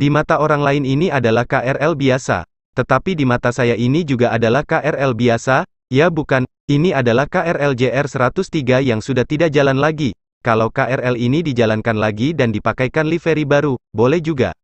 Di mata orang lain ini adalah KRL biasa, tetapi di mata saya ini juga adalah KRL biasa, ya bukan, ini adalah KRL JR 103 yang sudah tidak jalan lagi. Kalau KRL ini dijalankan lagi dan dipakaikan livery baru, boleh juga.